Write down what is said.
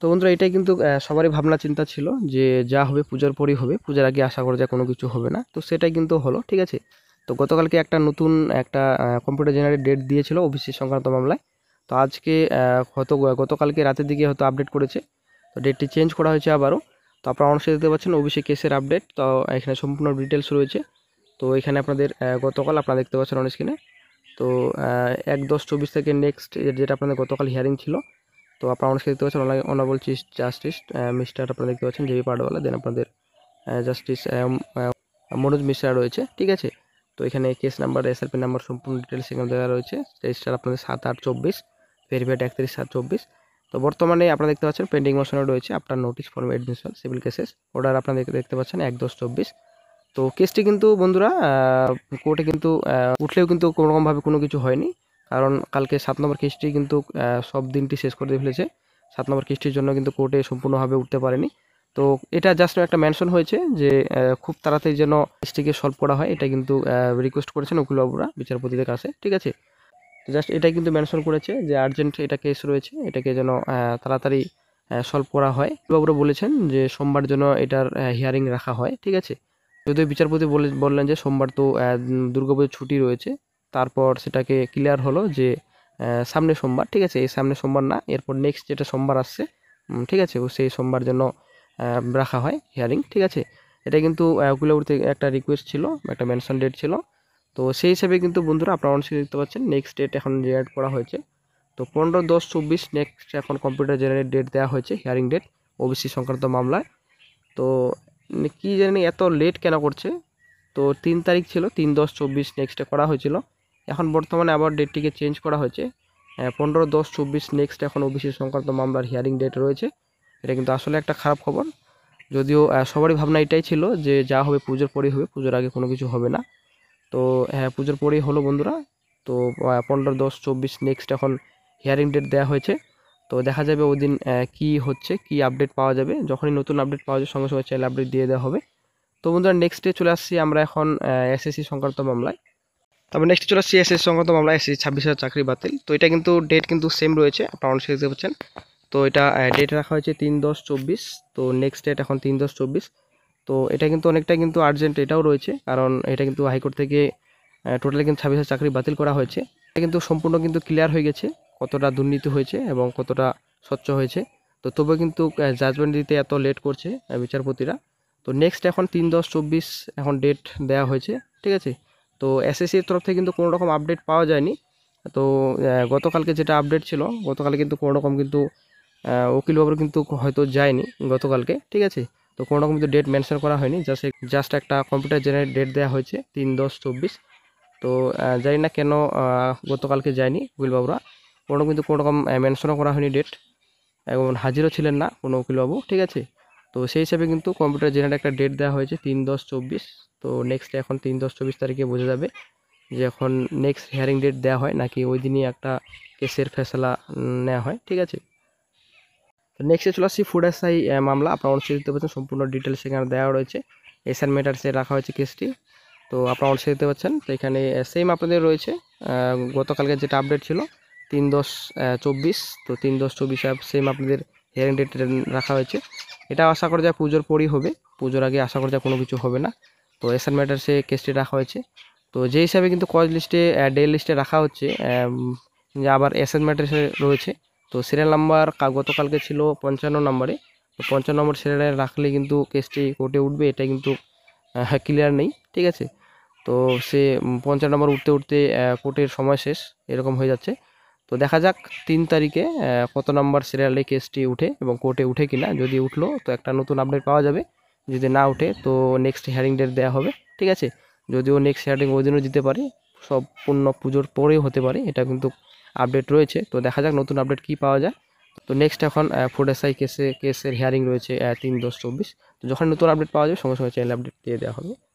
তো বন্ধুরা এটাই কিন্তু সবারই ভাবনা চিন্তা ছিল যে যা হবে পূজার পরই হবে পূজার আগে আশা করা যায় কোনো কিছু হবে না তো সেটাই কিন্তু হলো ঠিক আছে তো গতকালকে একটা নতুন একটা কম্পিউটার জেনারেট ডেট দিয়েছিল ওবিসি সংক্রান্ত মামলায় তো আজকে হয়তো গতকালকে রাতের দিকে হয়তো আপডেট করেছে তো ডেটটি চেঞ্জ করা হয়েছে আবারও তো আপনারা অনুষ্ঠিত দেখতে পাচ্ছেন ওবিসি কেসের আপডেট তো এখানে সম্পূর্ণ ডিটেলস রয়েছে তো এখানে আপনাদের গতকাল আপনারা দেখতে পাচ্ছেন অনেক স্ক্রিনে তো এক দশ চব্বিশ থেকে নেক্সট যেটা আপনাদের গতকাল হিয়ারিং ছিল তো আপনারা অনেক দেখতে পাচ্ছেন অনারেবল চিফ জাস্টিস মিস্টার আপনারা দেখতে পাচ্ছেন জেবি পাটওয়ালা দেন আপনাদের জাস্টিস মনোজ মিশ্রা রয়েছে ঠিক আছে তো এখানে কেস নাম্বার এসএলপি নাম্বার সম্পূর্ণ ডিটেলস এখানে দেওয়া রয়েছে রেজিস্টার আপনাদের সাত আট চব্বিশ ভেরিফাইড একত্রিশ সাত চব্বিশ তো বর্তমানে আপনারা দেখতে পাচ্ছেন পেন্ডিং মোশনে রয়েছে আপনার notice form admission civil cases order আপনারা দেখতে পাচ্ছেন এক দশ চব্বিশ তো কেসটি কিন্তু বন্ধুরা কোর্টে কিন্তু উঠলেও কিন্তু কোনোরকমভাবে কোনো কিছু হয়নি কারণ কালকে সাত নম্বর কিস্তি কিন্তু সব দিনটি শেষ করে দিয়ে ফেলেছে সাত নম্বর কিস্তির জন্য কিন্তু কোর্টে সম্পূর্ণভাবে উঠতে পারেনি তো এটা জাস্ট একটা মেনশন হয়েছে যে খুব তাড়াতাড়ি যেন কেসটিকে সলভ করা হয় এটা কিন্তু রিকোয়েস্ট করেছেন উকিলবাবুরা বিচারপতিদের কাছে ঠিক আছে জাস্ট এটাই কিন্তু মেনশন করেছে যে আর্জেন্ট এটা কেস রয়েছে এটাকে যেন তাড়াতাড়ি সলভ করা হয় উকিলবাবুরা বলেছেন যে সোমবার যেন এটার হিয়ারিং রাখা হয় ঠিক আছে যদিও বিচারপতি বললেন যে সোমবার তো দুর্গাপুজোর ছুটি রয়েছে তারপর সেটাকে ক্লিয়ার হলো যে সামনে সোমবার ঠিক আছে এই সামনে সোমবার না এরপর নেক্সট যেটা সোমবার আসছে ঠিক আছে ও সেই সোমবার জন্য রাখা হয় হিয়ারিং ঠিক আছে এটা কিন্তু কুলাউড়িতে একটা রিকোয়েস্ট ছিল একটা মেনশন ডেট ছিল তো সেই হিসেবে কিন্তু বন্ধুরা আপনারা অনসি দেখতে পাচ্ছেন নেক্সট ডেট এখন জেনারেট করা হয়েছে তো পনেরো দশ চব্বিশ নেক্সট এখন কম্পিউটার জেনারেট ডেট দেওয়া হয়েছে হিয়ারিং ডেট ওবিসি সংক্রান্ত মামলায় তো কী জানি এত লেট কেন করছে তো তিন তারিখ ছিল তিন দশ চব্বিশ নেক্সটে করা হয়েছিল এখন বর্তমানে আবার ডেটটিকে চেঞ্জ করা হয়েছে পনেরো দশ চব্বিশ নেক্সট এখন ওবিসি সংক্রান্ত মামলার হিয়ারিং ডেট রয়েছে এটা কিন্তু আসলে একটা খারাপ খবর যদিও সবারই ভাবনা এটাই ছিল যে যা হবে পুজোর পরেই হবে পুজোর আগে কোনো কিছু হবে না তো হ্যাঁ পুজোর পরেই হলো বন্ধুরা তো পনেরো দশ চব্বিশ নেক্সট এখন হিয়ারিং ডেট দেওয়া হয়েছে তো দেখা যাবে ওই দিন কী হচ্ছে কি আপডেট পাওয়া যাবে যখনই নতুন আপডেট পাওয়া যায় সঙ্গে সঙ্গে চাইলে আপডেট দিয়ে দেওয়া হবে তো বন্ধুরা নেক্সট ডে চলে আসছি আমরা এখন এসএসসি সংক্রান্ত মামলায় তারপর নেক্সট চলে আসছি এসএস সংক্রান্ত মামলা এসএস ছাব্বিশ হাজার চাকরি বাতিল তো এটা কিন্তু ডেট কিন্তু সেম রয়েছে আপনারা অনেক দেখতে পাচ্ছেন তো এটা ডেট রাখা হয়েছে তিন দশ চব্বিশ তো নেক্সট ডেট এখন তিন দশ চব্বিশ তো এটা কিন্তু অনেকটা কিন্তু আর্জেন্ট এটাও রয়েছে কারণ এটা কিন্তু হাইকোর্ট থেকে টোটালি কিন্তু ছাব্বিশ চাকরি বাতিল করা হয়েছে এটা কিন্তু সম্পূর্ণ কিন্তু ক্লিয়ার হয়ে গেছে কতটা দুর্নীতি হয়েছে এবং কতটা স্বচ্ছ হয়েছে তো তবুও কিন্তু জাজমেন্ট দিতে এত লেট করছে বিচারপতিরা তো নেক্সট এখন তিন দশ চব্বিশ এখন ডেট দেয়া হয়েছে ঠিক আছে তো এসএসসির তরফ থেকে কিন্তু কোনো রকম আপডেট পাওয়া যায়নি তো গতকালকে যেটা আপডেট ছিল গতকালে কিন্তু কোনো রকম কিন্তু উকিলবাবুর কিন্তু হয়তো যায়নি গতকালকে ঠিক আছে তো কোনো রকম কিন্তু ডেট মেনশন করা হয়নি জাস্ট জাস্ট একটা কম্পিউটার জেনারেট ডেট দেওয়া হয়েছে তিন দশ চব্বিশ তো জানি না কেন গতকালকে যায়নি উকিলবাবুরা কোনো কিন্তু কোনো রকম মেনশনও করা হয়নি ডেট এবং হাজিরও ছিলেন না কোনো উকিলবাবু ঠিক আছে তো সেই হিসাবে কিন্তু কম্পিউটার জেনারেট একটা ডেট দেওয়া হয়েছে তিন দশ চব্বিশ তো নেক্সট এখন তিন দশ চব্বিশ তারিখে বোঝা যাবে যে এখন নেক্সট হিয়ারিং ডেট দেওয়া হয় নাকি ওই দিনই একটা কেসের ফেসলা নেওয়া হয় ঠিক আছে তো নেক্সটে চলে আসছি ফুড এসআই মামলা আপনার অনুষ্ঠিত দিতে পারছেন সম্পূর্ণ ডিটেলস সেখানে দেওয়া রয়েছে এসআর ম্যাটার্সে রাখা হয়েছে কেসটি তো আপনার অনুষ্ঠিত দিতে পারছেন তো এখানে সেম আপনাদের রয়েছে গতকালকে যেটা আপডেট ছিল তিন দশ চব্বিশ তো তিন দশ চব্বিশ সেম আপনাদের হিয়ারিং ডেট রাখা হয়েছে এটা আশা করা যায় পুজোর পরই হবে পুজোর আগে আশা করা যায় কোনো কিছু হবে না তো এসএন ম্যাটার্সে কেসটি রাখা হয়েছে তো যে হিসাবে কিন্তু কজ লিস্টে ডে লিস্টে রাখা হচ্ছে যে আবার এসএন ম্যাটার্সে রয়েছে তো সিরিয়াল নাম্বার গতকালকে ছিল পঞ্চান্ন নম্বরে তো পঞ্চান্ন নম্বর সিরিয়ালে রাখলে কিন্তু কেসটি কোর্টে উঠবে এটা কিন্তু ক্লিয়ার নেই ঠিক আছে তো সে পঞ্চান্ন নম্বর উঠতে উঠতে কোর্টের সময় শেষ এরকম হয়ে যাচ্ছে তো দেখা যাক তিন তারিখে কত নম্বর সিরিয়ালে কেসটি উঠে এবং কোর্টে উঠে কিনা যদি উঠলো তো একটা নতুন আপডেট পাওয়া যাবে যদি না উঠে তো নেক্সট হিয়ারিং ডেট দেওয়া হবে ঠিক আছে যদিও নেক্সট হিয়ারিং ওই দিনও দিতে পারে সব পূর্ণ পুজোর পরেও হতে পারে এটা কিন্তু আপডেট রয়েছে তো দেখা যাক নতুন আপডেট কি পাওয়া যায় তো নেক্সট এখন ফুড এসআই কেসে কেসের হিয়ারিং রয়েছে তিন দশ চব্বিশ তো যখন নতুন আপডেট পাওয়া যাবে সঙ্গে সঙ্গে চ্যানেল আপডেট দিয়ে দেওয়া হবে